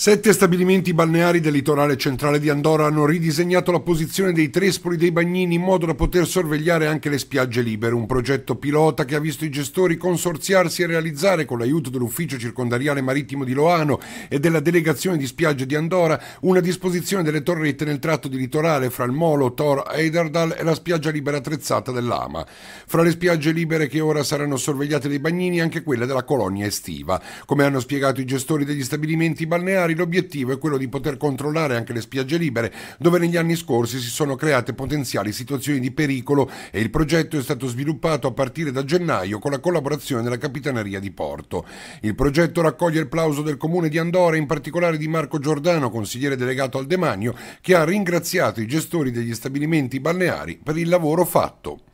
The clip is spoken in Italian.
Sette stabilimenti balneari del litorale centrale di Andorra hanno ridisegnato la posizione dei trespoli dei bagnini in modo da poter sorvegliare anche le spiagge libere, un progetto pilota che ha visto i gestori consorziarsi e realizzare con l'aiuto dell'ufficio circondariale marittimo di Loano e della delegazione di spiagge di Andorra una disposizione delle torrette nel tratto di litorale fra il Molo, Tor, Eiderdal e la spiaggia libera attrezzata dell'Ama. Fra le spiagge libere che ora saranno sorvegliate dai bagnini anche quelle della colonia estiva. Come hanno spiegato i gestori degli stabilimenti balneari, magari l'obiettivo è quello di poter controllare anche le spiagge libere, dove negli anni scorsi si sono create potenziali situazioni di pericolo e il progetto è stato sviluppato a partire da gennaio con la collaborazione della Capitaneria di Porto. Il progetto raccoglie il plauso del comune di Andorra, in particolare di Marco Giordano, consigliere delegato al Demanio, che ha ringraziato i gestori degli stabilimenti balneari per il lavoro fatto.